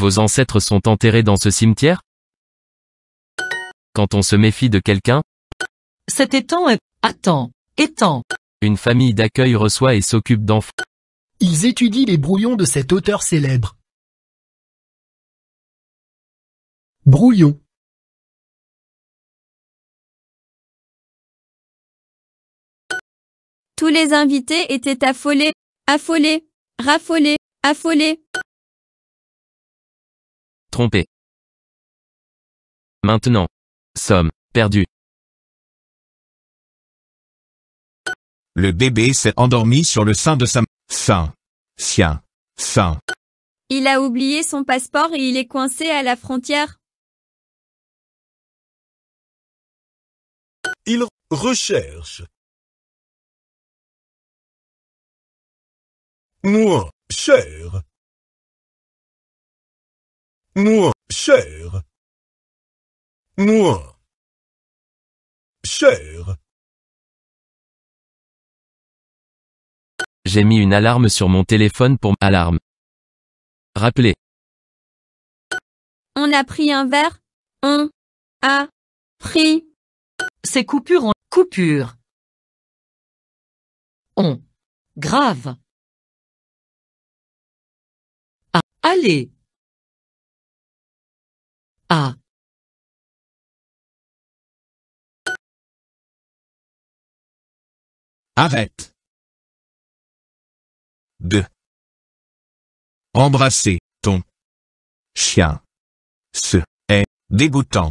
Vos ancêtres sont enterrés dans ce cimetière Quand on se méfie de quelqu'un Cet étang est... Attends, étang. Une famille d'accueil reçoit et s'occupe d'enfants. Ils étudient les brouillons de cet auteur célèbre. Brouillon. Tous les invités étaient affolés, affolés, raffolés, affolés trompé. Maintenant. sommes perdus. Le bébé s'est endormi sur le sein de sa... Sein. Sien. Sein. Il a oublié son passeport et il est coincé à la frontière. Il recherche. Moi, cher. Moi, cher. Moi, cher. J'ai mis une alarme sur mon téléphone pour alarme. Rappelez. On a pris un verre. On a pris. C'est coupures en coupure. On. Grave. Ah. Allez. A. Arrête. de Embrasser ton chien. Ce est dégoûtant.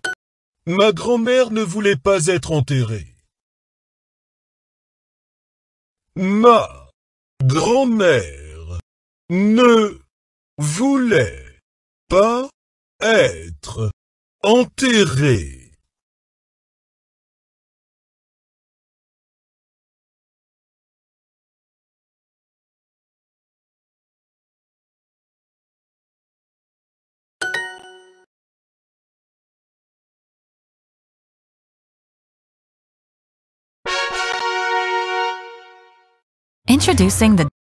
Ma grand-mère ne voulait pas être enterrée. Ma grand-mère ne voulait pas être enterré. Introducing the